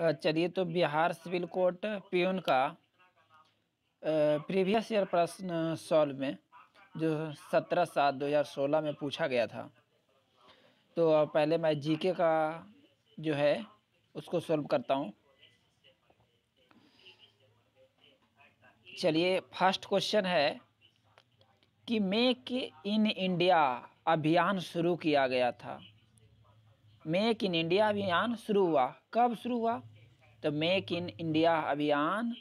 चलिए तो Bihar civil court peon का प्रीवियस ईयर प्रश्न सॉल्व में जो सत्रह सात दो हज़ार सोलह में पूछा गया था तो पहले मैं जीके का जो है उसको सॉल्व करता हूँ चलिए फर्स्ट क्वेश्चन है कि मेक इन इंडिया अभियान शुरू किया गया था मेक इन इंडिया अभियान शुरू हुआ कब शुरू हुआ तो मेक इन इंडिया अभियान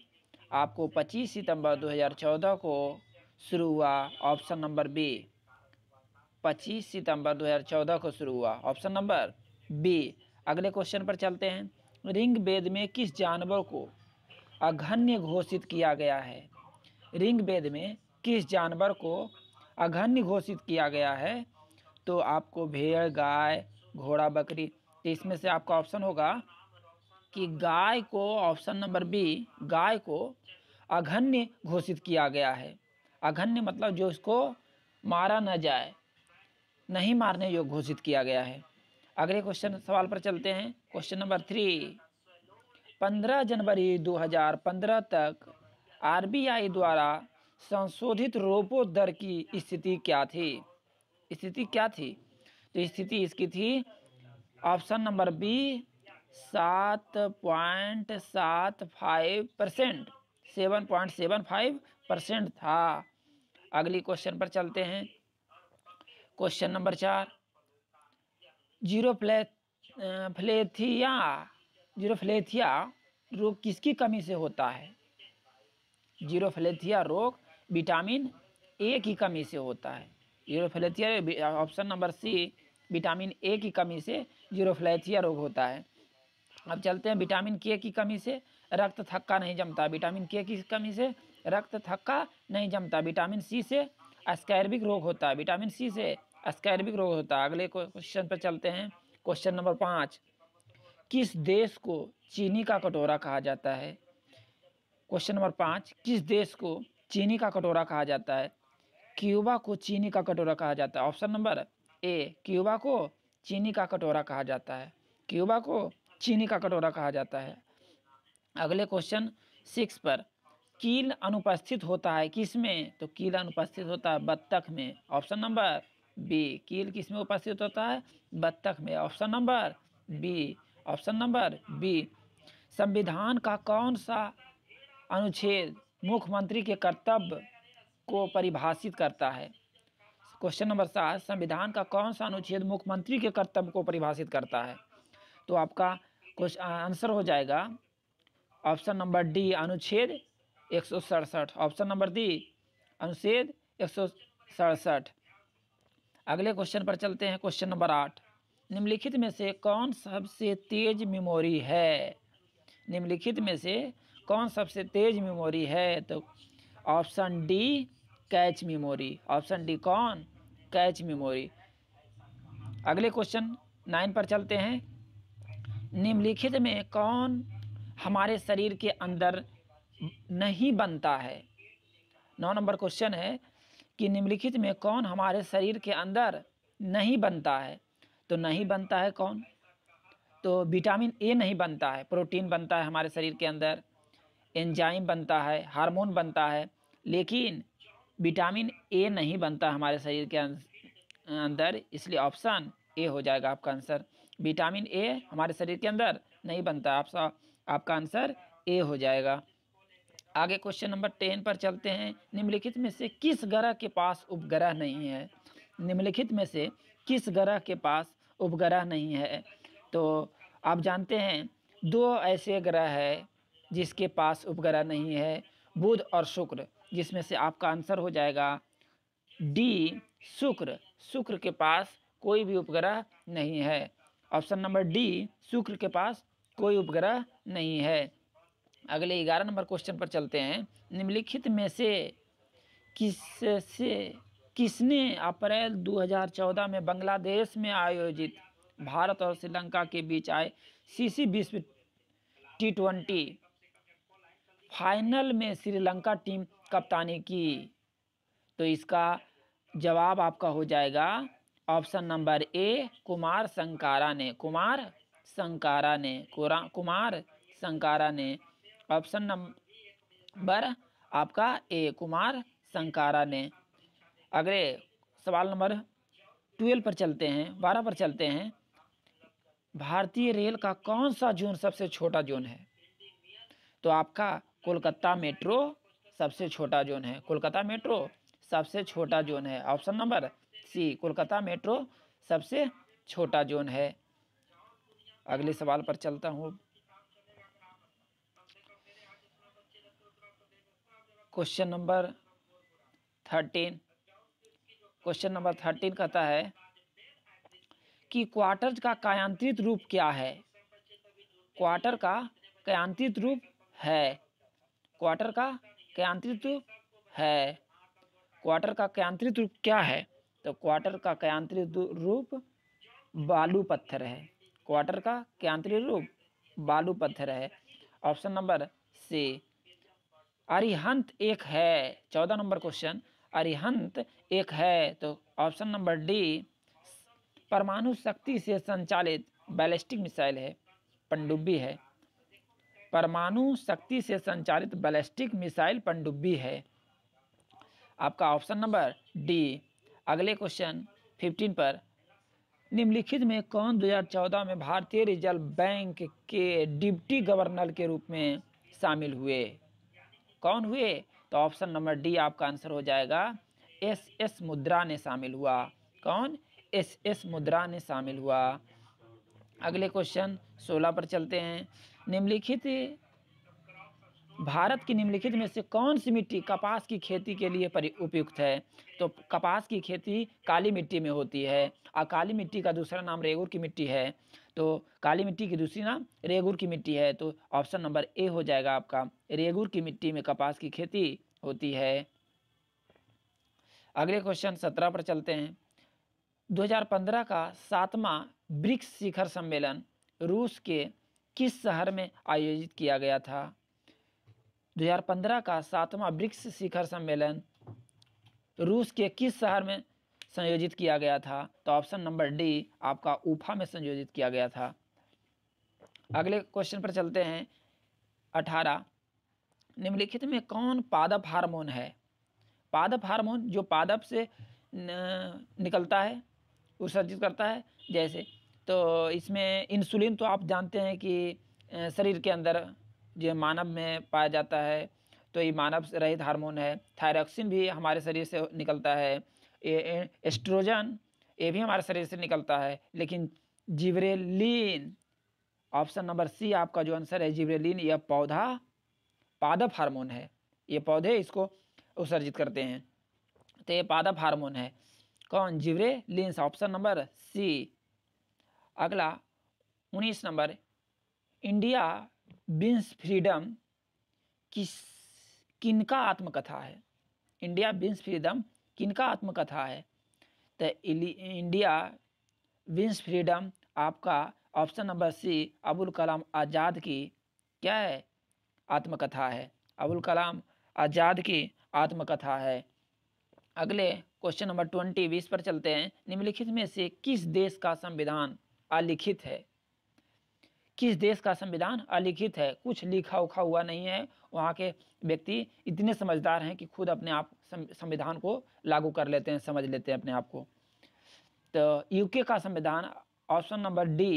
आपको 25 सितंबर 2014 को शुरू हुआ ऑप्शन नंबर बी 25 सितंबर 2014 को शुरू हुआ ऑप्शन नंबर बी अगले क्वेश्चन पर चलते हैं रिंग वेद में किस जानवर को अघन्य घोषित किया गया है रिंग वेद में किस जानवर को अघन्य घोषित किया गया है तो आपको भेड़ गाय घोड़ा बकरी तो इसमें से आपका ऑप्शन होगा कि गाय को ऑप्शन नंबर बी गाय को अघन्य घोषित किया गया है अघन्य मतलब जो इसको मारा न जाए नहीं मारने योग्य घोषित किया गया है अगले क्वेश्चन सवाल पर चलते हैं क्वेश्चन नंबर थ्री पंद्रह जनवरी 2015 तक आरबीआई द्वारा संशोधित रोपो दर की स्थिति क्या थी स्थिति क्या थी तो स्थिति इसकी थी ऑप्शन नंबर बी सात पॉइंट सात five percent seven point seven five percent था अगली क्वेश्चन पर चलते हैं क्वेश्चन नंबर चार जीरो प्ले फ्लेथिया जीरो फ्लेथिया रोग किसकी कमी से होता है जीरो फ्लेथिया रोग विटामिन ए की कमी से होता है xerophthalmia option number C vitamin A की कमी से जीरोफ्लैथिया रोग होता है अब चलते हैं विटामिन के की कमी से रक्त थक्का नहीं जमता विटामिन के की कमी से रक्त थक्का नहीं जमता विटामिन सी से अस्कैरबिक रोग होता है विटामिन सी से अस्कैरबिक रोग होता है अगले क्वेश्चन पर चलते हैं क्वेश्चन नंबर पाँच किस देश को चीनी का कटोरा कहा जाता है क्वेश्चन नंबर पाँच किस देश को चीनी का कटोरा कहा जाता है क्यूबा को चीनी का कटोरा कहा जाता है ऑप्शन नंबर ए क्यूबा को चीनी का कटोरा कहा जाता है क्यूबा को चीनी का कटोरा कहा जाता है अगले क्वेश्चन सिक्स पर कील अनुपस्थित होता है किस में तो कील अनुपस्थित होता है बत्तख में ऑप्शन नंबर बी कील किस में उपस्थित होता है बत्तख में option number B option number B संविधान का कौन सा अनुच्छेद मुख्यमंत्री के कर्तव्य को परिभाषित करता है क्वेश्चन नंबर सात संविधान का कौन सा अनुच्छेद मुख्यमंत्री के कर्तव्य को परिभाषित करता है तो आपका कुछ आंसर हो जाएगा ऑप्शन नंबर डी अनुच्छेद एक सौ सड़सठ ऑप्शन नंबर डी अनुच्छेद एक सौ सड़सठ अगले क्वेश्चन पर चलते हैं क्वेश्चन नंबर आठ निम्नलिखित में से कौन सबसे तेज मेमोरी है निम्नलिखित में से कौन सबसे तेज मेमोरी है तो option D cache memory option D कौन कैच मेमोरी अगले क्वेश्चन नाइन पर चलते हैं निम्नलिखित में कौन हमारे शरीर के अंदर नहीं बनता है नौ नंबर क्वेश्चन है कि निम्नलिखित में कौन हमारे शरीर के अंदर नहीं बनता है तो नहीं बनता है कौन तो विटामिन ए नहीं बनता है प्रोटीन बनता है हमारे शरीर के अंदर एंजाइम बनता है हार्मोन बनता है लेकिन विटामिन ए नहीं बनता हमारे शरीर के अंदर इसलिए ऑप्शन ए हो जाएगा आपका आंसर विटामिन ए हमारे शरीर के अंदर नहीं बनता आपका आपका आंसर ए हो जाएगा आगे क्वेश्चन नंबर टेन पर चलते हैं निम्नलिखित में से किस ग्रह के पास उपग्रह नहीं है निम्नलिखित में से किस ग्रह के पास उपग्रह नहीं है तो आप जानते हैं दो ऐसे ग्रह है जिसके पास उपग्रह नहीं है बुध और शुक्र जिसमें से आपका आंसर हो जाएगा डी शुक्र शुक्र के पास कोई भी उपग्रह नहीं है ऑप्शन नंबर डी शुक्र के पास कोई उपग्रह नहीं है अगले ग्यारह नंबर क्वेश्चन पर चलते हैं निम्नलिखित में से किस से किसने अप्रैल 2014 में बांग्लादेश में आयोजित भारत और श्रीलंका के बीच आए सीसी विश्व टी ट्वेंटी फाइनल में श्रीलंका टीम कप्तानी की तो इसका जवाब आपका हो जाएगा option number A Kumar Sangakkara ने कुमार संकारा ने कुमार संकारा ने ऑप्शन नंबर आपका ए कुमार संकारा ने अगले सवाल नंबर ट्वेल्व पर चलते हैं बारह पर चलते हैं भारतीय रेल का कौन सा जोन सबसे छोटा जोन है तो आपका कोलकाता मेट्रो सबसे छोटा जोन है कोलकाता मेट्रो सबसे छोटा जोन है option number C Kolkata metro सबसे छोटा जोन है अगले सवाल पर चलता हूँ question number thirteen question number thirteen कहता है कि क्वार्टर का कायांतरित रूप क्या है क्वार्टर का कायांतरित रूप है क्वार्टर का क्या है क्वार्टर का क्यांत्रित रूप क्या है तो क्वार्टर का क्यांत्रित रूप बालू पत्थर है क्वार्टर का क्यांत्रित रूप बालू पत्थर है ऑप्शन नंबर सी अरिहंत एक है चौदह नंबर क्वेश्चन अरिहंत एक है तो ऑप्शन नंबर डी परमाणु शक्ति से संचालित बैलिस्टिक मिसाइल है पनडुब्बी है परमाणु शक्ति से संचालित बैलिस्टिक मिसाइल पनडुब्बी है आपका ऑप्शन नंबर डी अगले क्वेश्चन फिफ्टीन पर निम्नलिखित में कौन 2014 में भारतीय रिजर्व बैंक के डिप्टी गवर्नर के रूप में शामिल हुए कौन हुए तो ऑप्शन नंबर डी आपका आंसर हो जाएगा एस एस मुद्रा ने शामिल हुआ कौन एस एस मुद्रा ने शामिल हुआ अगले क्वेश्चन सोलह पर चलते हैं निम्नलिखित भारत की निम्नलिखित में से कौन सी मिट्टी कपास की खेती के लिए उपयुक्त है तो कपास की खेती काली मिट्टी में होती है और काली मिट्टी का दूसरा नाम रेगुर की मिट्टी है तो काली मिट्टी की दूसरी नाम रेगुर की मिट्टी है तो ऑप्शन नंबर ए हो जाएगा आपका रेगुर की मिट्टी में कपास की खेती होती है अगले क्वेश्चन सत्रह पर चलते हैं दो का सातवां ब्रिक्स शिखर सम्मेलन रूस के किस शहर में आयोजित किया गया था 2015 का सातवां ब्रिक्स शिखर सम्मेलन रूस के किस शहर में संयोजित किया गया था तो ऑप्शन नंबर डी आपका उफा में संयोजित किया गया था अगले क्वेश्चन पर चलते हैं अठारह निम्नलिखित में कौन पादप हार्मोन है पादप हार्मोन जो पादप से निकलता है उत्सर्जित करता है जैसे तो इसमें इंसुलिन तो आप जानते हैं कि शरीर के अंदर जो मानव में पाया जाता है तो ये मानव रहित हार्मोन है थायरॉक्सिन भी हमारे शरीर से निकलता है एस्ट्रोजन ये भी हमारे शरीर से निकलता है लेकिन जिब्रेलिन ऑप्शन नंबर सी आपका जो आंसर है जिब्रेलिन यह पौधा पादप हार्मोन है ये पौधे इसको उत्सर्जित करते हैं तो ये पादप हार्मोन है कौन जिब्रेलिन ऑप्शन नंबर सी अगला उन्नीस नंबर इंडिया बिन्स फ्रीडम किस किनका आत्मकथा है इंडिया बिन्स फ्रीडम किनका आत्मकथा है तो इंडिया विंस फ्रीडम आपका option number C Abul Kalam Azad की क्या है आत्मकथा है अबुल कलाम आज़ाद की आत्मकथा है अगले क्वेश्चन नंबर ट्वेंटी बीस पर चलते हैं निम्नलिखित में से किस देश का संविधान अलिखित है किस देश का संविधान अलिखित है कुछ लिखा उखा हुआ नहीं है वहाँ के व्यक्ति इतने समझदार हैं कि खुद अपने आप संविधान को लागू कर लेते हैं समझ लेते हैं अपने आप को तो यूके का संविधान option number D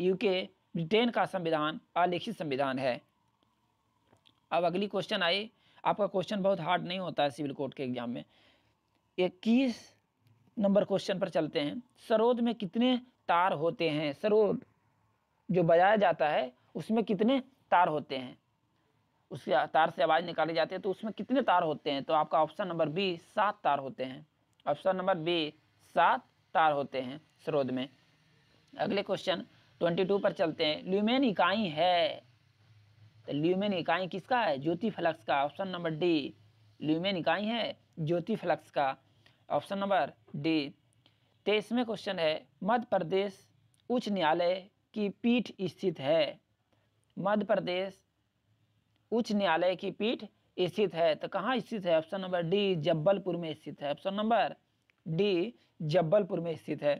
UK Britain का संविधान अलिखित संविधान है अब अगली क्वेश्चन आई आपका क्वेश्चन बहुत हार्ड नहीं होता है सिविल कोर्ट के एग्जाम में इक्कीस नंबर क्वेश्चन पर चलते हैं सरोद में कितने तार होते हैं सर वो जो बजाया जाता है उसमें कितने तार होते हैं उसके तार से आवाज़ निकाली जाती है तो उसमें कितने तार होते हैं तो आपका ऑप्शन नंबर बी सात तार होते हैं ऑप्शन नंबर बी सात तार होते हैं स्रोत में अगले क्वेश्चन ट्वेंटी टू पर चलते हैं ल्यूमेन इकाई है तो ल्यूमेन इकाई किसका है ज्योति फ्लक्स का ऑप्शन नंबर डी ल्यूमेन इकाई है ज्योति फ्लक्स का ऑप्शन नंबर डी तेईसवें क्वेश्चन है मध्य प्रदेश उच्च न्यायालय की पीठ स्थित है मध्य प्रदेश उच्च न्यायालय की पीठ स्थित है तो कहाँ स्थित है ऑप्शन नंबर डी जबलपुर में स्थित है ऑप्शन नंबर डी जबलपुर में स्थित है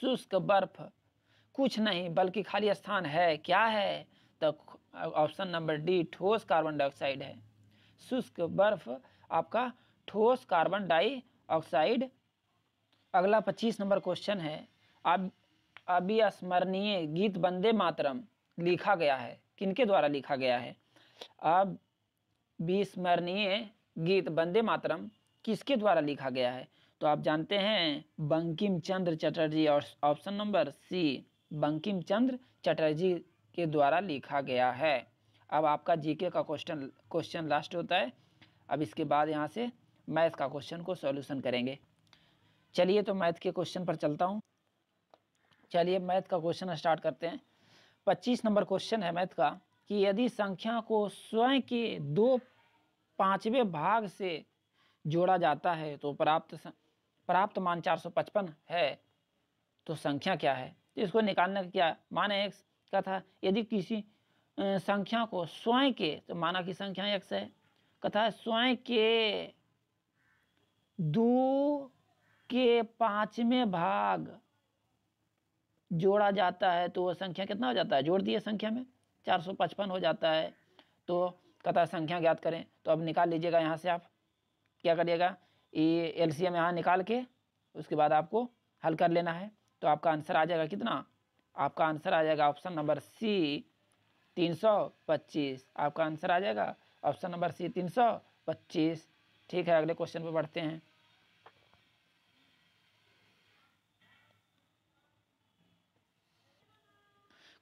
शुष्क बर्फ कुछ नहीं बल्कि खाली स्थान है क्या है तो ऑप्शन नंबर डी ठोस कार्बन डाइऑक्साइड है शुष्क बर्फ आपका ठोस कार्बन डाइऑक्साइड अगला पच्चीस नंबर क्वेश्चन है अब स्मरणीय गीत बंदे मातरम लिखा गया है किनके द्वारा लिखा गया है अब विस्मरणीय गीत बंदे मातरम किसके द्वारा लिखा गया है तो आप जानते हैं बंकिम चंद्र चटर्जी और option number C Bankim Chandra Chatterjee के द्वारा लिखा गया है अब आपका जीके का क्वेश्चन क्वेश्चन लास्ट होता है अब इसके बाद यहाँ से मैथ का क्वेश्चन को सॉल्यूशन करेंगे चलिए तो मैथ के क्वेश्चन पर चलता हूँ चलिए मैथ का क्वेश्चन स्टार्ट करते हैं पच्चीस नंबर क्वेश्चन है मैथ का कि यदि संख्या को स्वयं के दो पाँचवें भाग से जोड़ा जाता है तो प्राप्त प्राप्त मान 455 है तो संख्या क्या है तो इसको निकालने का क्या मान एक्स का था यदि किसी संख्या को स्वयं के तो माना कि संख्या एक्स है कथा स्वयं के दो के पांचवें भाग जोड़ा जाता है तो वह संख्या कितना हो जाता है जोड़ दिए संख्या में चार सौ पचपन हो जाता है तो कथा संख्या ज्ञात करें तो अब निकाल लीजिएगा यहाँ से आप क्या करिएगा ये एल सी एम यहाँ निकाल के उसके बाद आपको हल कर लेना है तो आपका आंसर आ जाएगा कितना आपका आंसर आ जाएगा ऑप्शन नंबर सी तीन सौ पच्चीस आपका आंसर आ जाएगा ऑप्शन नंबर सी तीन सौ पच्चीस ठीक है अगले क्वेश्चन पर बढ़ते हैं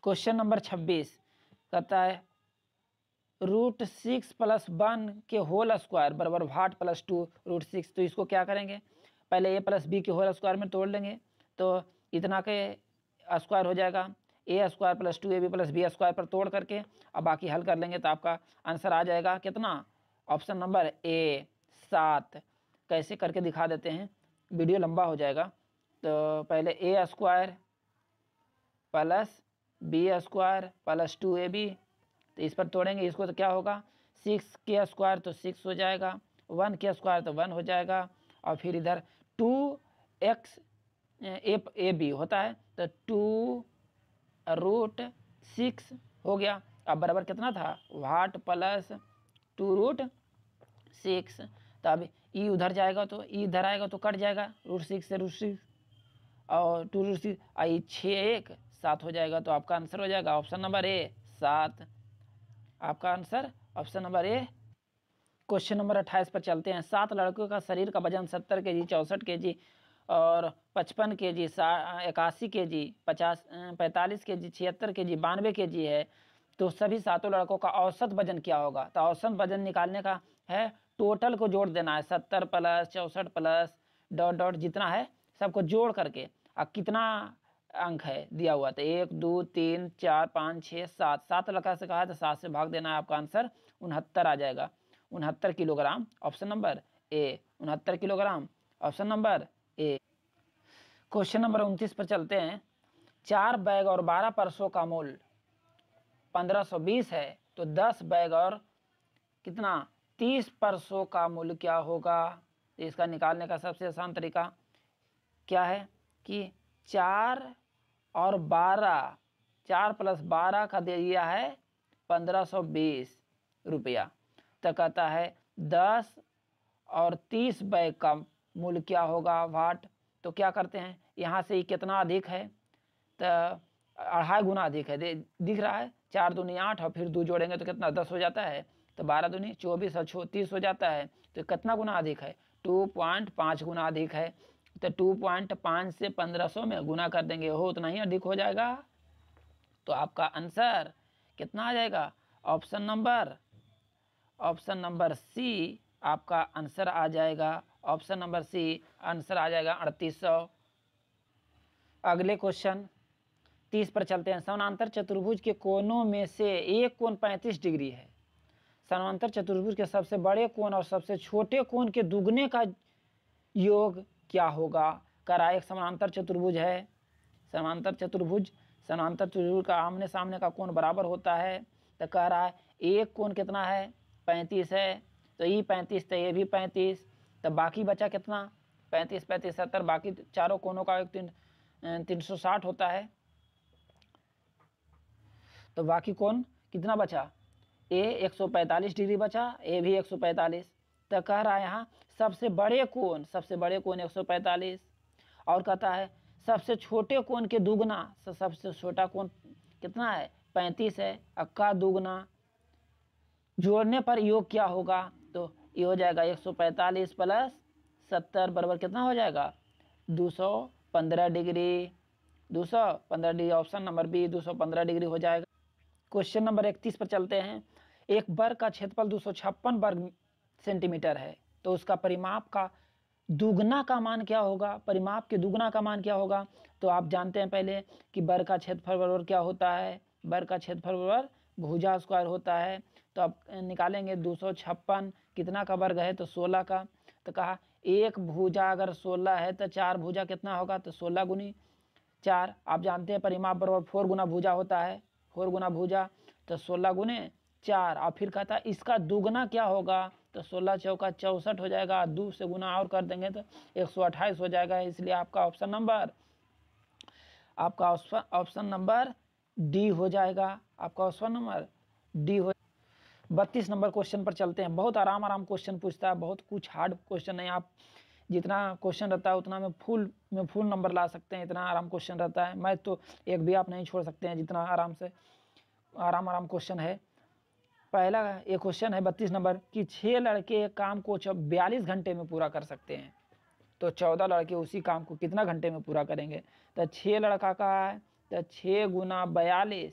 क्वेश्चन नंबर छब्बीस कहता है रूट सिक्स प्लस वन के होल स्क्वायर बराबर वाट प्लस टू रूट सिक्स तो इसको क्या करेंगे पहले ए प्लस बी के होल स्क्वायर में तोड़ लेंगे तो इतना के स्क्वायर हो जाएगा A square plus two A B plus B square पर तोड़ करके अब बाकी हल कर लेंगे तो आपका आंसर आ जाएगा कितना ऑप्शन नंबर ए सात कैसे करके दिखा देते हैं वीडियो लंबा हो जाएगा तो पहले A square plus B square plus two A B तो इस पर तोड़ेंगे इसको तो क्या होगा सिक्स के स्क्वायर तो सिक्स हो जाएगा वन के स्क्वायर तो वन हो जाएगा और फिर इधर two X A A B होता है तो टू रूट सिक्स हो गया अब बराबर कितना था वाट प्लस टू रूट सिक्स तो अब ई उधर जाएगा तो ई इधर आएगा तो कट जाएगा रूट सिक्स से रूट सिक्स और टू रूट सिक्स आई छः एक सात हो जाएगा तो आपका आंसर हो जाएगा ऑप्शन नंबर ए सात आपका answer option number A question number अट्ठाईस पर चलते हैं सात लड़कों का शरीर का वजन सत्तर के जी चौंसठ के जी और पचपन के जी सा इक्यासी के जी पचास पैंतालीस के जी छिहत्तर के जी बानवे के जी है तो सभी सातों लड़कों का औसत वजन क्या होगा तो औसत वजन निकालने का है टोटल को जोड़ देना है सत्तर प्लस चौंसठ प्लस डॉट डॉट जितना है सबको जोड़ करके अब कितना अंक है दिया हुआ था तो एक दो तीन चार पाँच छः सात सात लखा से कहा तो सात से भाग देना है आपका आंसर उनहत्तर आ जाएगा उनहत्तर किलोग्राम ऑप्शन नंबर ए उनहत्तर kilogram option number A question number उनतीस पर चलते हैं चार बैग और बारह परसों का मूल पंद्रह सौ बीस है तो दस बैग और कितना तीस परसों का मूल्य क्या होगा तो इसका निकालने का सबसे आसान तरीका क्या है कि चार और बारह चार प्लस बारह का दे दिया है पंद्रह सौ बीस रुपया तो कहता है दस और तीस बैग का मूल्य क्या होगा वाट तो क्या करते हैं यहाँ से ही कितना अधिक है तो अढ़ाई गुना अधिक है दिख रहा है चार दूनी आठ और फिर दो जोड़ेंगे तो कितना दस हो जाता है तो बारह दूनी चौबीस और छो तीस हो जाता है तो कितना गुना अधिक है टू पॉइंट पाँच गुना अधिक है तो टू पॉइंट पाँच से पंद्रह सौ में गुना कर देंगे हो उतना ही अधिक हो जाएगा तो आपका आंसर कितना आ जाएगा option number option number C आपका आंसर आ जाएगा ऑप्शन नंबर सी आंसर आ जाएगा अड़तीस सौ अगले क्वेश्चन तीस पर चलते हैं समानांतर चतुर्भुज के कोनों में से एक कोण पैंतीस डिग्री है समानांतर चतुर्भुज के सबसे बड़े कोण और सबसे छोटे कोण के दुगने का योग क्या होगा करा एक समानांतर चतुर्भुज है समानांतर चतुर्भुज समानांतर चतुर्भुज का आमने सामने का कोण बराबर होता है तो कह रहा है एक कोण कितना है पैंतीस है तो ये पैंतीस तो ये भी पैंतीस तो बाकी बचा कितना पैंतीस पैंतीस सत्तर बाकी चारों कोणों का एक तीन तीन सौ साठ होता है तो बाकी कौन कितना बचा ए एक सौ पैंतालीस डिग्री बचा ए भी एक सौ पैंतालीस तो कह रहा है यहाँ सबसे बड़े कोण सबसे बड़े कोण 145 और कहता है सबसे छोटे कोण के दुगना सबसे छोटा कोण कितना है 35 है अक्का दुगना जोड़ने पर योग क्या होगा तो ये हो जाएगा 145 प्लस सत्तर बराबर कितना हो जाएगा 215 degree 215 degree option number B 215 degree हो जाएगा क्वेश्चन नंबर इकतीस पर चलते हैं एक वर्ग का क्षेत्रफल दो वर्ग सेंटीमीटर है तो उसका परिमाप का दुगना का मान क्या होगा परिमाप के दुगना का मान क्या होगा तो आप जानते हैं पहले कि बर का क्षेत्रफल बरबर क्या होता है बर का क्षेत्रफल बरबर भुजा स्क्वायर होता है तो आप निकालेंगे दो कितना का वर्ग है तो सोलह का तो कहा एक भुजा अगर सोलह है तो चार भुजा कितना होगा तो सोलह गुनी चार आप जानते हैं परिमाप बरबर फोर गुना भुजा होता है फोर गुना भुजा तो सोलह गुने चार और फिर कहता है इसका दुगना क्या होगा तो सोलह चौका चौंसठ हो जाएगा दो से गुना और कर देंगे तो एक सौ अट्ठाईस हो जाएगा इसलिए आपका ऑप्शन नंबर आपका ऑप्शन नंबर डी हो जाएगा आपका ऑप्शन नंबर डी हो बत्तीस नंबर क्वेश्चन पर चलते हैं बहुत आराम आराम क्वेश्चन पूछता है बहुत कुछ हार्ड क्वेश्चन है आप जितना क्वेश्चन रहता है उतना में फुल में फुल नंबर ला सकते हैं इतना आराम क्वेश्चन रहता है मैथ तो एक भी आप नहीं छोड़ सकते हैं जितना आराम से आराम आराम क्वेश्चन है पहला ये क्वेश्चन है बत्तीस नंबर कि छः लड़के एक काम को बयालीस घंटे में पूरा कर सकते हैं तो चौदह लड़के उसी काम को कितना घंटे में पूरा करेंगे तो छः लड़का का है तो छः गुना बयालीस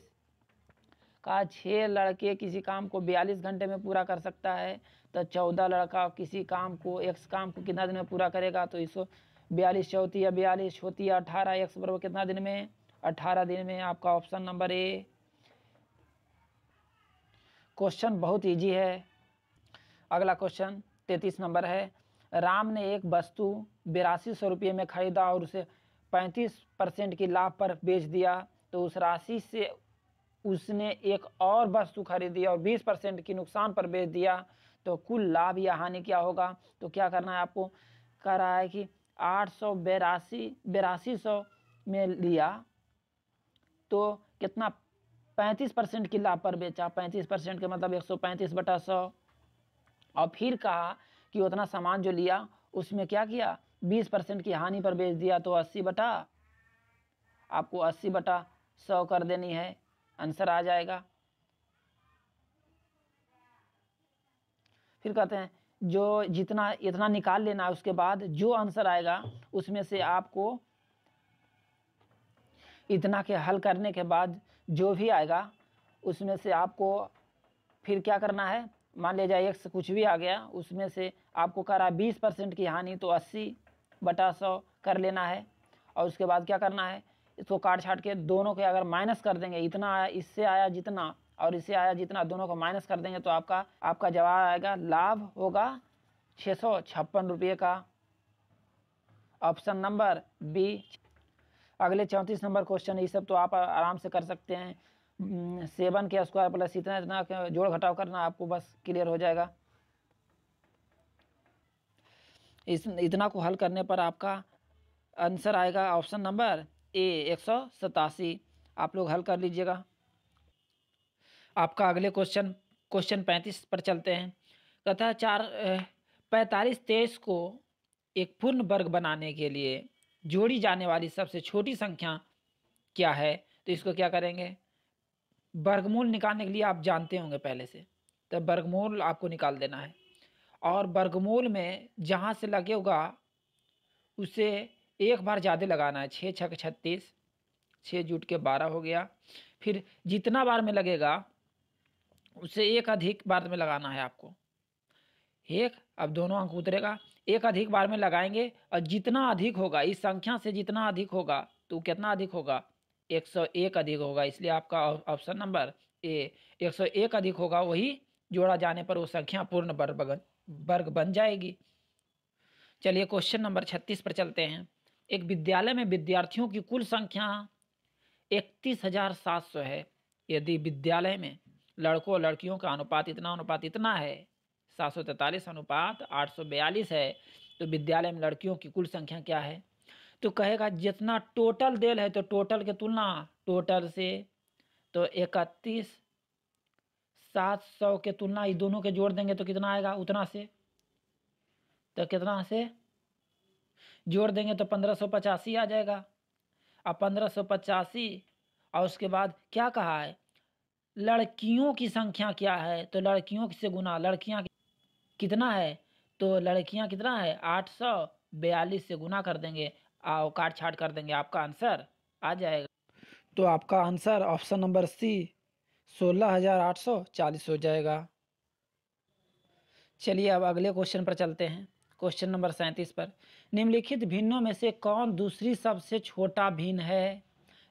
का छः लड़के किसी काम को बयालीस घंटे में पूरा कर सकता है तो चौदह लड़का किसी काम को एक्स काम को कितना दिन में पूरा करेगा तो इसको बयालीस चौथी या बयालीस छोती या अठारह एक्स बराबर कितना दिन में अठारह दिन में आपका ऑप्शन नंबर ए क्वेश्चन बहुत इजी है अगला क्वेश्चन तैंतीस नंबर है राम ने एक वस्तु बिरासी सौ रुपये में खरीदा और उसे पैंतीस परसेंट की लाभ पर बेच दिया तो उस राशि से उसने एक और वस्तु खरीदी और बीस परसेंट की नुकसान पर बेच दिया तो कुल लाभ या हानि क्या होगा तो क्या करना है आपको कह रहा है कि आठ सौ बेरासी बेरासी सौ में लिया तो कितना पैंतीस परसेंट की लाभ पर बेचा पैंतीस परसेंट का मतलब एक सौ पैंतीस बटा सौ और फिर कहा कि उतना सामान जो लिया उसमें क्या किया बीस परसेंट की हानि पर बेच दिया तो अस्सी बटा आपको अस्सी बटा सौ कर देनी है आंसर आ जाएगा फिर कहते हैं जो जितना इतना निकाल लेना है उसके बाद जो आंसर आएगा उसमें से आपको इतना के हल करने के बाद जो भी आएगा उसमें से आपको फिर क्या करना है मान लिया जाए एक्स कुछ भी आ गया उसमें से आपको कर रहा बीस परसेंट की हानि तो अस्सी बटा सौ कर लेना है और उसके बाद क्या करना है इसको काट छाट के दोनों के अगर माइनस कर देंगे इतना आया इससे आया जितना और इससे आया जितना दोनों को माइनस कर देंगे तो आपका आपका जवाब आएगा लाभ होगा छः सौ छप्पन रुपये का ऑप्शन नंबर बी अगले चौंतीस नंबर क्वेश्चन ये सब तो आप आराम से कर सकते हैं हम्म, सेवन के स्क्वायर प्लस इतना इतना जोड़ घटाव करना आपको बस क्लियर हो जाएगा इस इतना को हल करने पर आपका आंसर आएगा ऑप्शन नंबर ए एक सौ सतासी आप लोग हल कर लीजिएगा आपका अगले क्वेश्चन क्वेश्चन पैंतीस पर चलते हैं तथा चार पैंतालीस तेईस को एक पूर्ण वर्ग बनाने के लिए जोड़ी जाने वाली सबसे छोटी संख्या क्या है तो इसको क्या करेंगे वर्गमूल निकालने के लिए आप जानते होंगे पहले से तो वर्गमूल आपको निकाल देना है और वर्गमूल में जहाँ से लगेगा उसे एक बार ज़्यादा लगाना है छः छः छत्तीस छः जुट के बारह हो गया फिर जितना बार में लगेगा उसे एक अधिक बार में लगाना है आपको एक अब दोनों अंक उतरेगा एक अधिक बार में लगाएंगे और जितना अधिक होगा इस संख्या से जितना अधिक होगा तो कितना अधिक होगा एक सौ एक अधिक होगा इसलिए आपका ऑप्शन नंबर ए एक सौ एक अधिक होगा वही जोड़ा जाने पर वो संख्या पूर्ण वर्ग वर्ग बन जाएगी चलिए क्वेश्चन नंबर छत्तीस पर चलते हैं एक विद्यालय में विद्यार्थियों की कुल संख्या इकतीस हजार सात सौ है यदि विद्यालय में लड़कों और लड़कियों का अनुपात इतना अनुपात इतना है सात अनुपात आठ है तो विद्यालय में लड़कियों की कुल संख्या क्या है तो कहेगा जितना टोटल देल है तो टोटल के तुलना टोटल से तो इकतीस सात सौ के तुलना ये दोनों के जोड़ देंगे तो कितना आएगा उतना से तो कितना से जोड़ देंगे तो पंद्रह सौ पचासी आ जाएगा अब पंद्रह सौ पचासी और उसके बाद क्या कहा है लड़कियों की संख्या क्या है तो लड़कियों से गुना लड़कियां कितना है तो लड़कियां कितना है आठ सौ बयालीस से गुना कर देंगे और काट छाट कर देंगे आपका आंसर आ जाएगा तो आपका आंसर ऑप्शन नंबर सी सोलह हज़ार आठ सौ चालीस हो जाएगा चलिए अब अगले क्वेश्चन पर चलते हैं क्वेश्चन नंबर सैंतीस पर निम्नलिखित भिन्नों में से कौन दूसरी सबसे छोटा भिन्न है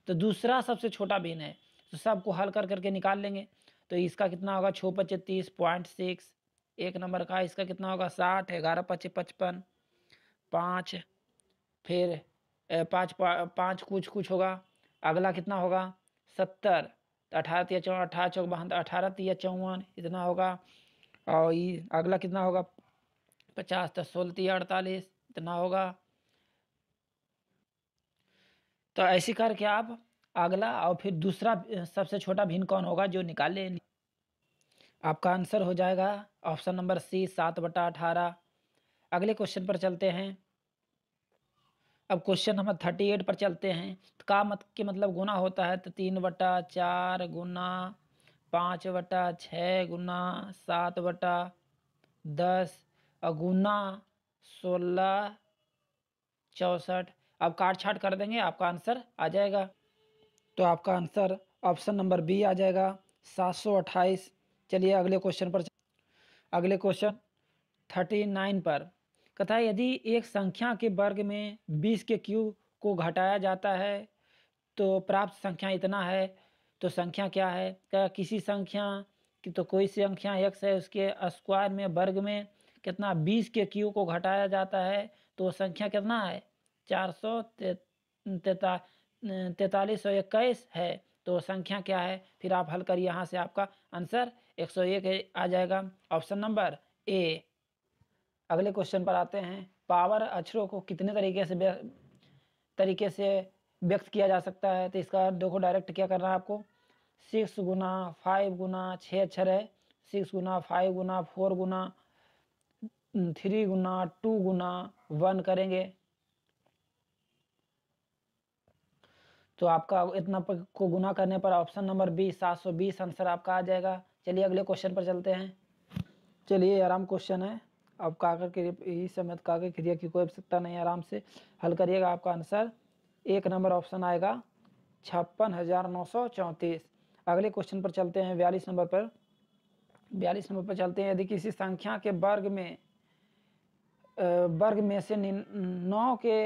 तो दूसरा सबसे छोटा भिन्न है तो सबको हल कर करके निकाल लेंगे तो इसका कितना होगा छः पच्चीस पॉइंट सिक्स एक नंबर का इसका कितना होगा साठ ग्यारह पच्चीस पचपन पाँच फिर पाँच पाँच कुछ कुछ होगा अगला कितना होगा सत्तर तो अठारह तिया चौवन अठारह चौक बहत्तर अठारह तिया चौवन इतना होगा और ये अगला कितना होगा पचास तो सोलह तिया अड़तालीस इतना होगा तो ऐसी करके आप अगला और फिर दूसरा सबसे छोटा भिन्न कौन होगा जो निकाले आपका आंसर हो जाएगा ऑप्शन नंबर सी सात बटा अठारह अगले क्वेश्चन पर चलते हैं अब क्वेश्चन नंबर थर्टी एट पर चलते हैं तो का मत के मतलब गुना होता है तो तीन बटा चार गुना पाँच बटा छः गुना सात बटा दस गुना सोलह चौंसठ अब काट छाट कर देंगे आपका आंसर आ जाएगा तो आपका आंसर ऑप्शन नंबर बी आ जाएगा सात सौ अट्ठाईस चलिए अगले क्वेश्चन पर अगले क्वेश्चन थर्टी नाइन पर कथा यदि एक संख्या के वर्ग में बीस के क्यू को घटाया जाता है तो प्राप्त संख्या इतना है तो संख्या क्या है क्या किसी संख्या की तो कोई संख्या एक्स है उसके स्क्वायर में वर्ग में कितना बीस के क्यू को घटाया जाता है तो संख्या कितना है चार सौ तैतालीस सौ इक्कीस है तो संख्या क्या है फिर आप हल करिए यहाँ से आपका आंसर एक सौ एक आ जाएगा ऑप्शन नंबर ए अगले क्वेश्चन पर आते हैं पावर अक्षरों को कितने तरीके से तरीके से व्यक्त किया जा सकता है तो इसका देखो डायरेक्ट क्या करना है आपको सिक्स गुना फाइव गुना छः अक्षर है सिक्स गुना फाइव गुना फोर गुना थ्री गुना टू गुना वन करेंगे तो आपका इतना को गुना करने पर ऑप्शन नंबर बी सात सौ बीस आंसर आपका आ जाएगा चलिए अगले क्वेश्चन पर चलते हैं चलिए आराम क्वेश्चन है अब काकर क्रिया इस समय तो काकर क्रिया की कोई आवश्यकता नहीं आराम से हल करिएगा आपका आंसर एक नंबर ऑप्शन आएगा छप्पन हज़ार नौ सौ चौंतीस अगले क्वेश्चन पर चलते हैं बयालीस नंबर पर बयालीस नंबर पर चलते हैं यदि किसी संख्या के वर्ग में वर्ग में से नौ के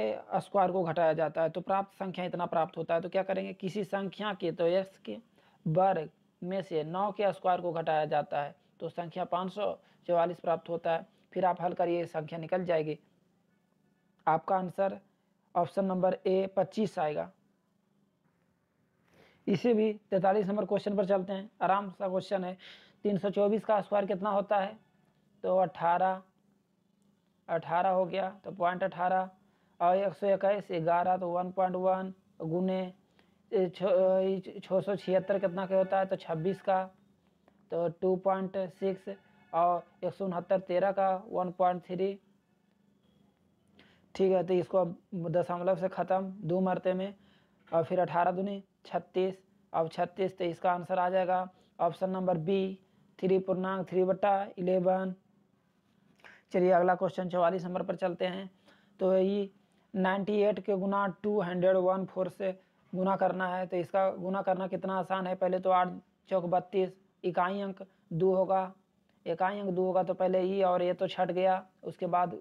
स्क्वायर को घटाया जाता है तो प्राप्त संख्या इतना प्राप्त होता है तो क्या करेंगे किसी संख्या के तो एक्स के वर्ग में से नौ के स्क्वायर को घटाया जाता है तो संख्या पाँच प्राप्त होता है फिर आप हल करिए संख्या निकल जाएगी आपका आंसर ऑप्शन नंबर ए पच्चीस आएगा इसे भी तैतालीस नंबर क्वेश्चन पर चलते हैं आराम सा क्वेश्चन है तीन सौ चौबीस का स्क्वायर कितना होता है तो अठारह अठारह हो गया तो पॉइंट अठारह और एक सौ इक्कीस ग्यारह तो वन पॉइंट वन गुने छः सौ छिहत्तर कितना का होता है तो छब्बीस का तो टू पॉइंट सिक्स और एक सौ उनहत्तर तेरह का वन पॉइंट थ्री ठीक है तो इसको अब दशमलव से ख़त्म दो मरते में और फिर अठारह दुनी छत्तीस अब छत्तीस तो इसका आंसर आ जाएगा ऑप्शन नंबर बी थ्री पूर्णांक थ्री बट्टा इलेवन चलिए अगला क्वेश्चन चौवालीस नंबर पर चलते हैं तो ये नाइन्टी एट के गुना टू हंड्रेड वन फोर से गुना करना है तो इसका गुना करना कितना आसान है पहले तो आठ चौक बत्तीस इकाई अंक दो होगा इकाई अंक दो होगा तो पहले ही और ये तो छट गया उसके बाद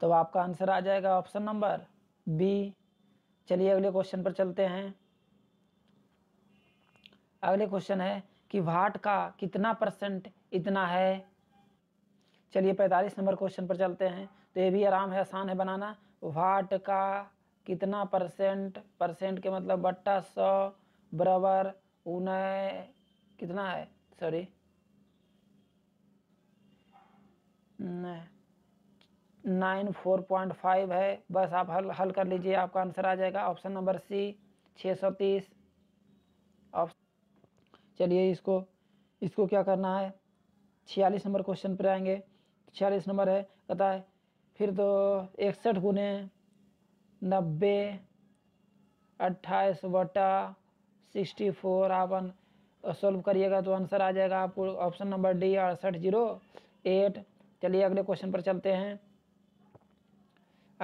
तो आपका आंसर आ जाएगा ऑप्शन नंबर बी चलिए अगले क्वेश्चन पर चलते हैं अगले क्वेश्चन है कि वाट का कितना परसेंट इतना है चलिए पैंतालीस नंबर क्वेश्चन पर चलते हैं तो ये भी आराम है आसान है बनाना वाट का कितना परसेंट परसेंट के मतलब बट्टा सौ बराबर उन्हें कितना है sorry nine four point five है बस आप हल हल कर लीजिए आपका आंसर आ जाएगा ऑप्शन नंबर सी छः सौ तीस ऑप्शन चलिए इसको इसको क्या करना है छियालीस नंबर क्वेश्चन पर आएंगे छियालीस नंबर है कता है फिर तो इकसठ गुने नब्बे अट्ठाईस बटा सिक्सटी फोर आपन सोल्व करिएगा तो आंसर आ जाएगा आपको ऑप्शन नंबर डी अड़सठ जीरो एट चलिए अगले क्वेश्चन पर चलते हैं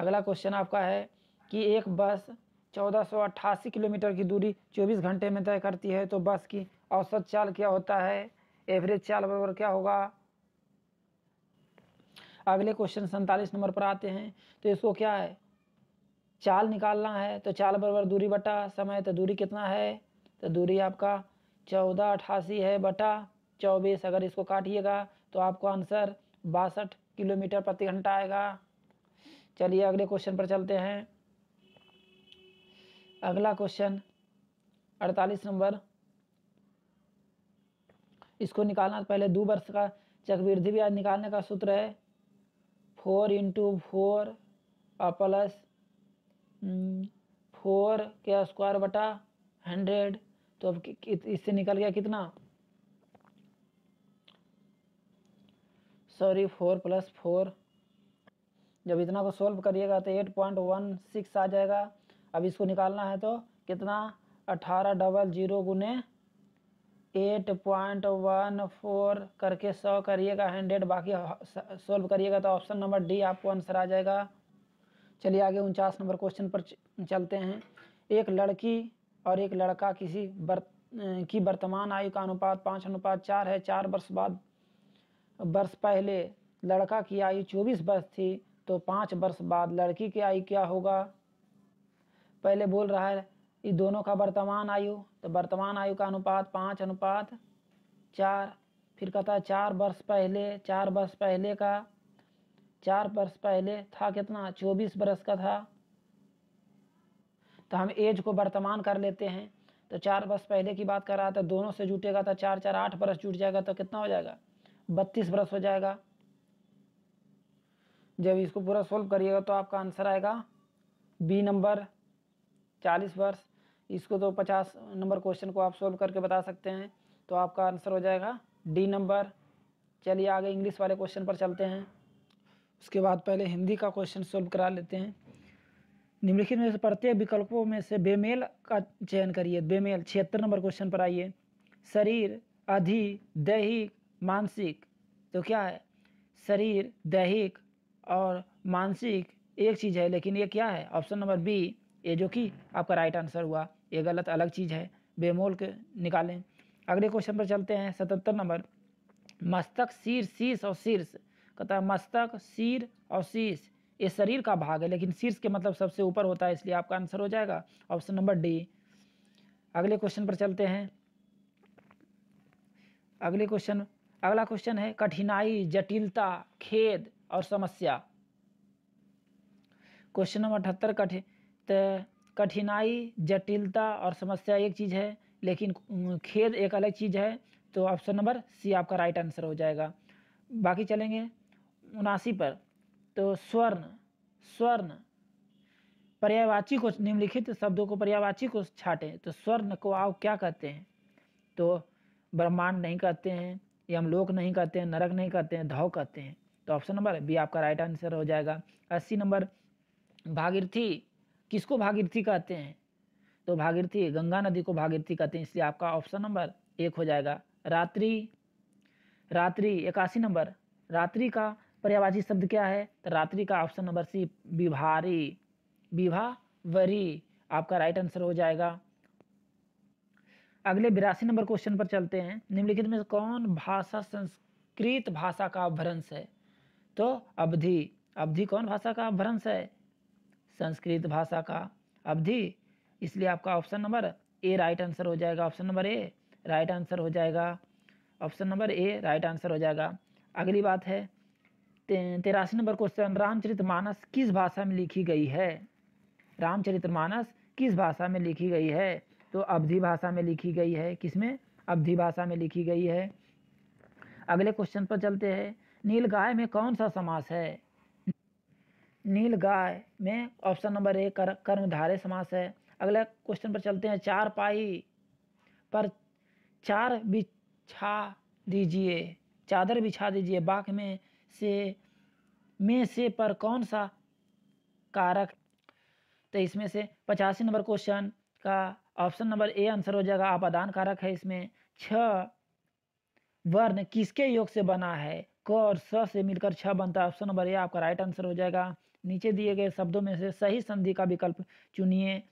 अगला क्वेश्चन आपका है कि एक बस चौदह किलोमीटर की दूरी 24 घंटे में तय करती है तो बस की औसत चाल क्या होता है एवरेज चाल बराबर क्या होगा अगले क्वेश्चन सैंतालीस नंबर पर आते हैं तो इसको क्या है चाल निकालना है तो चाल बराबर दूरी बटा समय तो दूरी कितना है तो दूरी आपका चौदह अठासी है बटा चौबीस अगर इसको काटिएगा तो आपको आंसर बासठ किलोमीटर प्रति घंटा आएगा चलिए अगले क्वेश्चन पर चलते हैं अगला क्वेश्चन अड़तालीस नंबर इसको निकालना तो पहले दो वर्ष का चक्रवृद्धि ब्याज निकालने का सूत्र है four into four plus four के स्क्वायर बटा हंड्रेड तो अब इससे निकल गया कितना सॉरी फोर प्लस फोर जब इतना को सोल्व करिएगा तो एट पॉइंट वन सिक्स आ जाएगा अब इसको निकालना है तो कितना अठारह डबल जीरो गुने एट पॉइंट वन फोर करके सौ करिएगा हंड्रेड बाकी सोल्व करिएगा तो ऑप्शन नंबर डी आपको आंसर आ जाएगा चलिए आगे उनचास नंबर क्वेश्चन पर चलते हैं एक लड़की और एक लड़का किसी बर्त की वर्तमान आयु का अनुपात पाँच अनुपात चार है चार वर्ष बाद वर्ष पहले लड़का की आयु चौबीस वर्ष थी तो पाँच वर्ष बाद लड़की की आयु क्या होगा पहले बोल रहा है ये दोनों का वर्तमान आयु तो वर्तमान आयु का अनुपात पाँच अनुपात चार फिर कहता है चार वर्ष पहले चार वर्ष पहले का चार वर्ष पहले था कितना चौबीस बरस का था तो हम एज को वर्तमान कर लेते हैं तो चार वर्ष पहले की बात कर रहा था दोनों से जुटेगा तो चार चार आठ बरस जुट जाएगा तो कितना हो जाएगा बत्तीस बरस हो जाएगा जब इसको पूरा सोल्व करिएगा तो आपका आंसर आएगा बी नंबर चालीस वर्ष इसको तो पचास नंबर क्वेश्चन को आप सोल्व करके बता सकते हैं तो आपका आंसर हो जाएगा डी नंबर चलिए आगे इंग्लिश वाले क्वेश्चन पर चलते हैं उसके बाद पहले हिंदी का क्वेश्चन सॉल्व करा लेते हैं निम्नलिखित में से प्रत्येक विकल्पों में से बेमेल का चयन करिए बेमेल छिहत्तर नंबर क्वेश्चन पर आइए शरीर अधि दैहिक मानसिक तो क्या है शरीर दैहिक और मानसिक एक चीज़ है लेकिन ये क्या है ऑप्शन नंबर बी ये जो कि आपका राइट आंसर हुआ ये गलत अलग चीज़ है बेमोल के निकालें अगले क्वेश्चन पर चलते हैं सतहत्तर नंबर मस्तक शीर्ष शीर्ष और शीर्ष कहता है मस्तक सिर और शीश ये शरीर का भाग है लेकिन शीर्ष के मतलब सबसे ऊपर होता है इसलिए आपका आंसर हो जाएगा ऑप्शन नंबर डी अगले क्वेश्चन पर चलते हैं अगले क्वेश्चन अगला क्वेश्चन है कठिनाई जटिलता खेद और समस्या क्वेश्चन नंबर अठहत्तर कठि कठिनाई जटिलता और समस्या एक चीज़ है लेकिन खेद एक अलग चीज़ है तो ऑप्शन नंबर सी आपका राइट आंसर हो जाएगा बाकी चलेंगे उनासी पर तो स्वर्ण स्वर्ण पर्यायवाची को निम्नलिखित शब्दों को पर्यायवाची को छाटें तो स्वर्ण को आप क्या कहते हैं तो ब्रह्मांड नहीं कहते हैं यमलोक नहीं कहते हैं नरक नहीं कहते हैं धव कहते हैं तो ऑप्शन नंबर बी आपका राइट आंसर हो जाएगा अस्सी नंबर भागीरथी किसको भागीरथी कहते हैं तो भागीरथी गंगा नदी को भागीरथी कहते हैं इसलिए आपका ऑप्शन नंबर एक हो जाएगा रात्रि रात्रि इक्यासी नंबर रात्रि का पर्यावाची शब्द क्या है तो रात्रि का ऑप्शन नंबर सी विभारी विभावरी आपका राइट आंसर हो जाएगा अगले बिरासी नंबर क्वेश्चन पर चलते हैं निम्नलिखित में कौन भाषा संस्कृत भाषा का अभ्रंश है तो अवधि अवधि कौन भाषा का अभ्रंश है संस्कृत भाषा का अवधि इसलिए आपका option number A right answer हो जाएगा option number A right answer हो जाएगा option number A right answer हो जाएगा अगली बात है तेरासी नंबर क्वेश्चन रामचरित मानस किस भाषा में लिखी गई है रामचरित मानस किस भाषा में लिखी गई है तो अवधि भाषा में लिखी गई है किसमें अवधि भाषा में लिखी गई है अगले क्वेश्चन पर चलते हैं नीलगाय में कौन सा समास है नीलगाय में ऑप्शन नंबर ए कर, कर्मधारे समास है अगले क्वेश्चन पर चलते हैं चार पाई पर चार बिछा दीजिए चादर बिछा दीजिए बाघ में से में से पर कौन सा कारक तो इसमें से पचासी नंबर क्वेश्चन का ऑप्शन नंबर ए आंसर हो जाएगा आदान कारक है इसमें छ वर्ण किसके योग से बना है क और स से मिलकर छ बनता है ऑप्शन नंबर ए आपका राइट आंसर हो जाएगा नीचे दिए गए शब्दों में से सही संधि का विकल्प चुनिए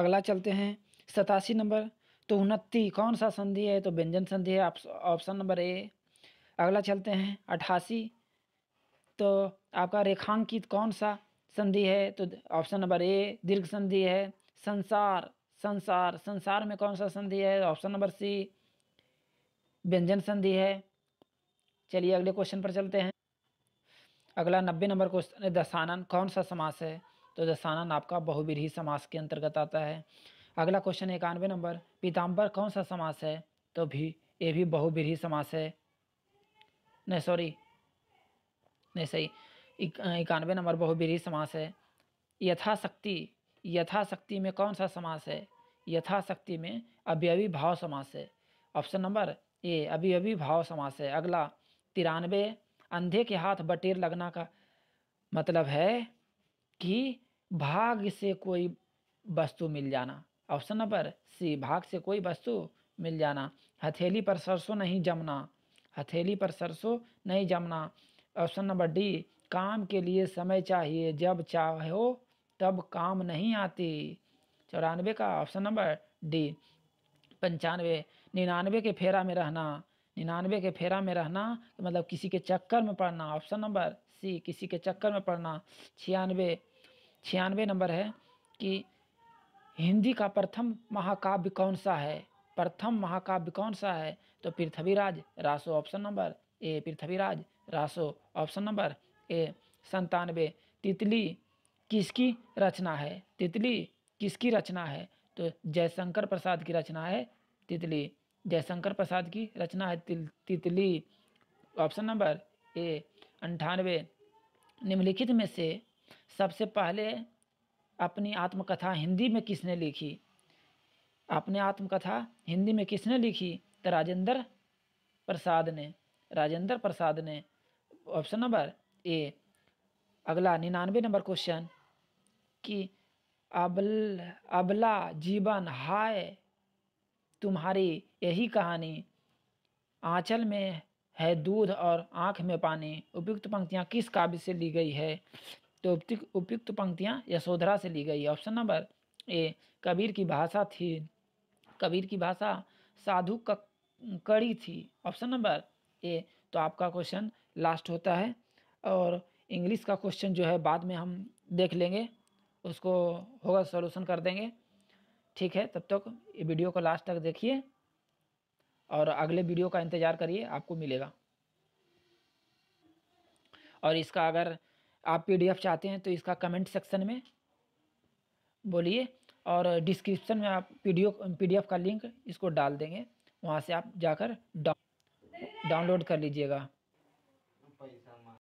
अगला चलते हैं सतासी नंबर तो उनती कौन सा संधि है तो व्यंजन संधि है ऑप्शन नंबर ए अगला चलते हैं अठासी तो आपका रेखांकित कौन सा संधि है तो ऑप्शन नंबर ए दीर्घ संधि है संसार संसार संसार में कौन सा संधि है ऑप्शन नंबर सी व्यंजन संधि है चलिए अगले क्वेश्चन पर चलते हैं अगला नब्बे नंबर क्वेश्चन है कौन सा समास है तो दशानन आपका बहुविरही समास के अंतर्गत आता है अगला क्वेश्चन इक्यानवे नंबर पीताम्बर कौन सा समास है तो भी ये भी बहुविरही समास है नहीं सॉरी ऐसे ही इक्यानवे नंबर बहुबीरी समास है यथाशक्ति यथाशक्ति में कौन सा समास है यथाशक्ति में अभ्यवी भाव समास है ऑप्शन नंबर ए अभी भाव समास है अगला तिरानवे अंधे के हाथ बटेर लगना का मतलब है कि भाग से कोई वस्तु मिल जाना ऑप्शन नंबर सी भाग से कोई वस्तु मिल जाना हथेली पर सरसों नहीं जमना हथेली पर सरसों नहीं जमना ऑप्शन नंबर डी काम के लिए समय चाहिए जब चाहो तब काम नहीं आती चौरानवे का ऑप्शन नंबर डी पंचानवे निन्यानवे के फेरा में रहना निन्यानवे के फेरा में रहना मतलब किसी के चक्कर में पड़ना ऑप्शन नंबर सी किसी के चक्कर में पड़ना छियानवे छियानवे नंबर है कि हिंदी का प्रथम महाकाव्य कौन सा है प्रथम महाकाव्य कौन सा है तो Prithviraj Raso option number A Prithviraj Raso option number A संतानवे तितली किसकी रचना है तितली किसकी रचना है तो जयशंकर प्रसाद की रचना है तितली जयशंकर प्रसाद की रचना है तितली ऑप्शन नंबर ए अंठानवे निम्नलिखित में से सबसे पहले अपनी आत्मकथा हिंदी में किसने लिखी अपने आत्मकथा हिंदी में किसने लिखी तो राजेंद्र प्रसाद ने राजेंद्र प्रसाद ने ऑप्शन नंबर ए अगला निन्यानवे नंबर क्वेश्चन कि अबल अबला जीवन हाय तुम्हारी यही कहानी आंचल में है दूध और आंख में पानी उपयुक्त पंक्तियां किस काव्य से ली गई है तो उपयुक्त पंक्तियां यशोधरा से ली गई ऑप्शन नंबर ए कबीर की भाषा थी कबीर की भाषा साधु कड़ी थी ऑप्शन नंबर ए तो आपका क्वेश्चन लास्ट होता है और इंग्लिश का क्वेश्चन जो है बाद में हम देख लेंगे उसको होगा सॉल्यूशन कर देंगे ठीक है तब तक ये वीडियो को लास्ट तक देखिए और अगले वीडियो का इंतज़ार करिए आपको मिलेगा और इसका अगर आप पीडीएफ चाहते हैं तो इसका कमेंट सेक्शन में बोलिए और डिस्क्रिप्शन में आप पीडीएफ पीडीएफ का लिंक इसको डाल देंगे वहाँ से आप जाकर डाउनलोड कर लीजिएगा